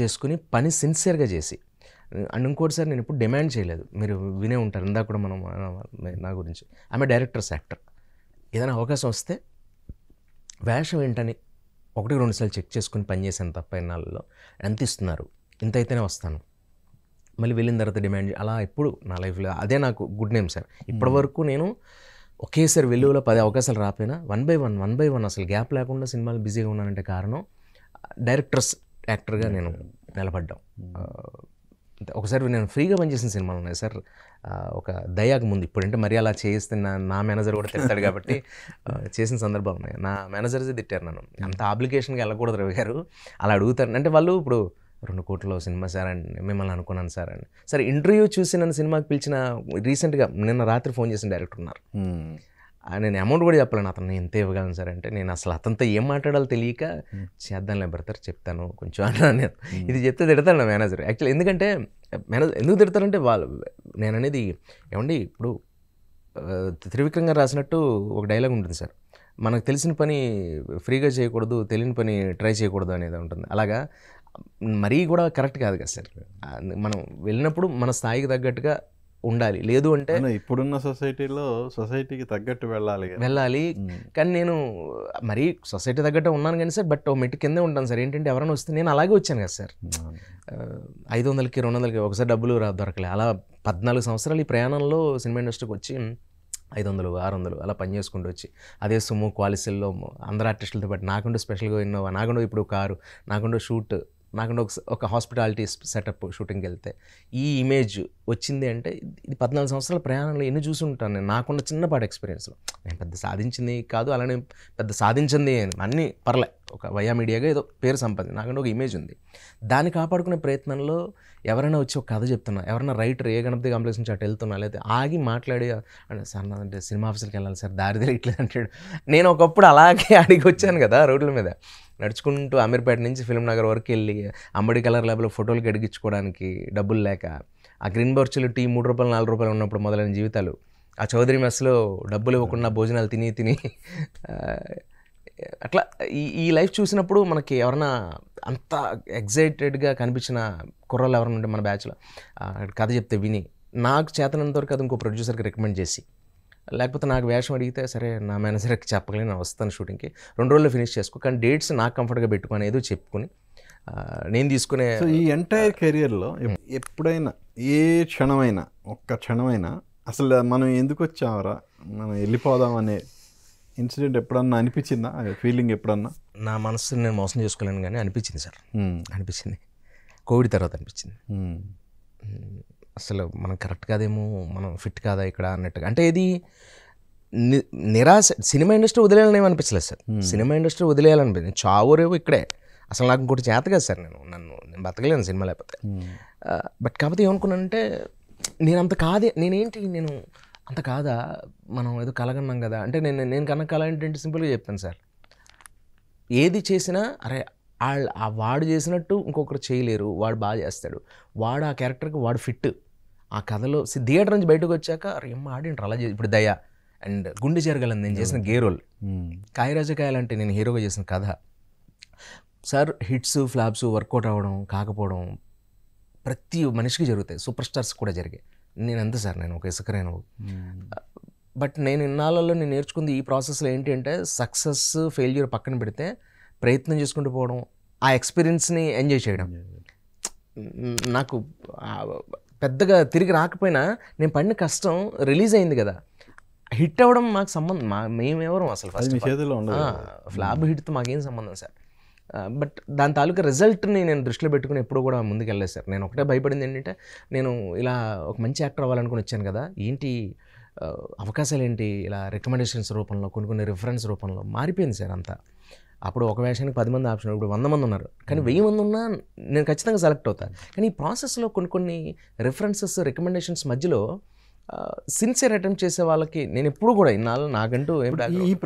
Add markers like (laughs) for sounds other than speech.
చేసుకుని పని సిన్సియర్గా చేసి అండ్ ఇంకోటిసారి నేను ఇప్పుడు డిమాండ్ చేయలేదు మీరు వినే ఉంటారు ఇందాక కూడా మనం నా గురించి ఆమె డైరెక్టర్స్ యాక్టర్ ఏదైనా అవకాశం వస్తే వేషం ఏంటని ఒకటి రెండు సార్లు చెక్ చేసుకుని పనిచేసాను తప్ప ఎన్నాళ్ళలో ఎంత ఇస్తున్నారు ఇంత అయితేనే వస్తాను మళ్ళీ వెళ్ళిన తర్వాత డిమాండ్ అలా ఎప్పుడు నా లైఫ్లో అదే నాకు గుడ్ నేమ్ సార్ ఇప్పటివరకు నేను ఒకేసారి వెలుగులో పది అవకాశాలు రాపోయినా one by one one by one అసలు గ్యాప్ లేకుండా సినిమాలు బిజీగా ఉన్నానంటే కారణం డైరెక్టర్స్ యాక్టర్గా నేను నిలబడ్డాం ఒకసారి నేను ఫ్రీగా పనిచేసిన సినిమాలు ఉన్నాయి సార్ ఒక దయాకు ముందు ఇప్పుడంటే మరి అలా చేస్తే నా నా మేనేజర్ కూడా తిట్టాడు కాబట్టి చేసిన సందర్భాలు ఉన్నాయి నా మేనేజర్సే తిట్టారు నన్ను అంత అప్లికేషన్కి వెళ్ళకూడదు రవి గారు అలా అడుగుతారు అంటే వాళ్ళు ఇప్పుడు రెండు కోట్ల సినిమా సార్ అండి మిమ్మల్ని అనుకున్నాను సార్ అండి సార్ ఇంటర్వ్యూ చూసి నన్ను సినిమాకి పిలిచిన రీసెంట్గా నిన్న రాత్రి ఫోన్ చేసిన డైరెక్టర్ ఉన్నారు నేను అమౌంట్ కూడా చెప్పలేను అతను ఎంత ఇవ్వగలను సార్ అంటే నేను అసలు అతనితో ఏం మాట్లాడాలో తెలియక చేద్దాంలే బ్రతర్ చెప్తాను కొంచెం అన్నాను ఇది చెప్తే తిడతాను నా మేనేజర్ యాక్చువల్లీ ఎందుకంటే మేనేజర్ ఎందుకు తిడతారంటే వాళ్ళు నేను అనేది ఏమండి ఇప్పుడు త్రివిక్రమ్ గారు రాసినట్టు ఒక డైలాగ్ ఉంటుంది సార్ మనకు తెలిసిన పని ఫ్రీగా చేయకూడదు తెలియని పని ట్రై చేయకూడదు అనేది ఉంటుంది అలాగా మరీ కూడా కరెక్ట్ కాదు కదా సార్ మనం వెళ్ళినప్పుడు మన స్థాయికి తగ్గట్టుగా ఉండాలి లేదు అంటే ఇప్పుడున్న సొసైటీలో సొసైటీకి తగ్గట్టు వెళ్ళాలి వెళ్ళాలి కానీ నేను మరీ సొసైటీ తగ్గట్టు ఉన్నాను కానీ సార్ బట్ మెట్టు కిందే ఉంటాను సార్ ఏంటంటే ఎవరైనా వస్తే నేను అలాగే వచ్చాను కదా సార్ ఐదు వందలకి రెండు వందలకి ఒకసారి డబ్బులు దొరకలే అలా పద్నాలుగు సంవత్సరాలు ఈ ప్రయాణంలో సినిమా ఇండస్ట్రీకి వచ్చి ఐదు వందలు ఆరు వందలు అలా పని చేసుకుంటూ వచ్చి అదే సుమో క్వాలిసీల్లో అందరు ఆర్టిస్టులతో పాటు నాకుండా స్పెషల్గా ఇన్నోవా నాకుండా ఇప్పుడు కారు నాకుండా షూట్ నాకు ఒక హాస్పిటాలిటీ సెటప్ షూటింగ్కి వెళ్తే ఈ ఇమేజ్ వచ్చింది అంటే ఇది పద్నాలుగు సంవత్సరాల ప్రయాణంలో ఎన్ని చూసి ఉంటాను నేను నాకున్న చిన్నపాటి ఎక్స్పీరియన్స్లో నేను పెద్ద సాధించింది కాదు అలానే పెద్ద సాధించింది అన్నీ పర్లే ఒక వయా మీడియాగా ఏదో పేరు సంపాదించి నాకంటే ఒక ఇమేజ్ ఉంది దాన్ని కాపాడుకునే ప్రయత్నంలో ఎవరైనా వచ్చి ఒక కథ చెప్తున్నా ఎవరైనా రైటర్ ఏ గణపతి కాంప్లెక్స్ నుంచి అటు వెళ్తున్నా లేదా ఆగి మాట్లాడి అంటే సార్ అంటే సినిమా ఆఫీసులకు వెళ్ళాలి సార్ దారి తిరగట్లేదు అంటాడు నేను ఒకప్పుడు అలాగే (laughs) అడిగి వచ్చాను కదా రోడ్ల మీద నడుచుకుంటూ అమీర్పేట నుంచి ఫిలిం నగర్ వరకు వెళ్ళి అమ్మడి కలర్ ల్యాబ్లో ఫోటోలకి అడిగించుకోవడానికి డబ్బులు లేక ఆ గ్రీన్ బర్చ్లు టీ మూడు రూపాయలు నాలుగు రూపాయలు ఉన్నప్పుడు మొదలైన జీవితాలు ఆ చౌదరి మెస్లో డబ్బులు ఇవ్వకుండా భోజనాలు తిని తిని అట్లా ఈ ఈ లైఫ్ చూసినప్పుడు మనకి ఎవరైనా అంత ఎగ్జైటెడ్గా కనిపించిన కుర్రలు ఎవరైనా ఉంటే మన బ్యాచ్లో కథ చెప్తే విని నాకు చేతనంతవరకు అది ఇంకో ప్రొడ్యూసర్కి రికమెండ్ చేసి లేకపోతే నాకు వేషం అడిగితే సరే నా మేనేజర్కి చెప్పగలిగి నేను వస్తాను షూటింగ్కి రెండు రోజుల్లో ఫినిష్ చేసుకో కానీ డేట్స్ నాకు కంఫర్ట్గా పెట్టుకుని ఏదో చెప్పుకుని నేను తీసుకునే ఈ ఎంటైర్ కెరియర్లో ఎప్పుడైనా ఏ క్షణమైనా ఒక్క క్షణమైనా అసలు మనం ఎందుకు వచ్చామరా మనం వెళ్ళిపోదాం అనే ఇన్సిడెంట్ ఎప్పుడన్నా అనిపించిందా ఫీలింగ్ ఎప్పుడన్నా నా మనసుని నేను మోసం చేసుకోలేను కానీ అనిపించింది సార్ అనిపించింది కోవిడ్ తర్వాత అనిపించింది అసలు మనం కరెక్ట్ కాదేమో మనం ఫిట్ కాదా ఇక్కడ అన్నట్టుగా అంటే ఇది నిరాశ సినిమా ఇండస్ట్రీ వదిలేయాలని ఏమనిపించలేదు సార్ సినిమా ఇండస్ట్రీ వదిలేయాలనిపించింది చావు ఇక్కడే అసలు నాకు ఇంకోటి చేత కదా సార్ నేను నన్ను నేను బతకలేను సినిమా లేకపోతే బట్ కాకపోతే ఏమనుకున్నానంటే నేను అంత కాదే నేనేంటి నేను అంత కాదా మనం ఏదో కలగన్నాం కదా అంటే నేను నేను కన్నా కళ ఏంటంటే సింపుల్గా చెప్తాను సార్ ఏది చేసినా అరే వాళ్ళు ఆ వాడు చేసినట్టు ఇంకొకరు చేయలేరు వాడు బాగా చేస్తాడు వాడు ఆ క్యారెక్టర్కి వాడు ఫిట్ ఆ కథలో థియేటర్ నుంచి బయటకు వచ్చాక రేమ్మ ఆడింటారు అలా ఇప్పుడు దయ అండ్ గుండె జరగలని నేను చేసిన గేరోల్ కాయరాజకాయలంటే నేను హీరోగా చేసిన కథ సార్ హిట్స్ ఫ్లాప్స్ వర్కౌట్ అవ్వడం కాకపోవడం ప్రతి మనిషికి జరుగుతాయి సూపర్ స్టార్స్ కూడా జరిగాయి నేను ఎంత సార్ నేను ఒక ఇసుకరేను బట్ నేను ఇన్నాళ్ళలో నేను నేర్చుకుంది ఈ ప్రాసెస్లో ఏంటి అంటే సక్సెస్ ఫెయిల్యూర్ పక్కన పెడితే ప్రయత్నం చేసుకుంటూ పోవడం ఆ ఎక్స్పీరియన్స్ని ఎంజాయ్ చేయడం నాకు పెద్దగా తిరిగి రాకపోయినా నేను పడిన కష్టం రిలీజ్ అయింది కదా హిట్ అవ్వడం మాకు సంబంధం మా మేమెవరం అసలు ఫస్ట్ ఫ్లాబ్ హిట్తో మాకేం సంబంధం సార్ బట్ దాని తాలూకా రిజల్ట్ని నేను దృష్టిలో పెట్టుకుని ఎప్పుడు కూడా ముందుకెళ్ళలేదు సార్ నేను ఒకటే భయపడింది ఏంటంటే నేను ఇలా ఒక మంచి యాక్టర్ అవ్వాలనుకుని వచ్చాను కదా ఏంటి అవకాశాలు ఏంటి ఇలా రికమెండేషన్స్ రూపంలో కొన్ని కొన్ని రిఫరెన్స్ రూపంలో మారిపోయింది సార్ అంతా అప్పుడు ఒక వేషానికి పది మంది ఆప్షన్ ఇప్పుడు వంద మంది ఉన్నారు కానీ వెయ్యి మంది ఉన్నా నేను ఖచ్చితంగా సెలెక్ట్ అవుతాను కానీ ఈ ప్రాసెస్లో కొన్ని కొన్ని రిఫరెన్సెస్ రికమెండేషన్స్ మధ్యలో సిన్సియర్ అటెంప్ట్ చేసే వాళ్ళకి నేను ఎప్పుడు కూడా ఇన్నాళ్ళు నాకంటూ ఈ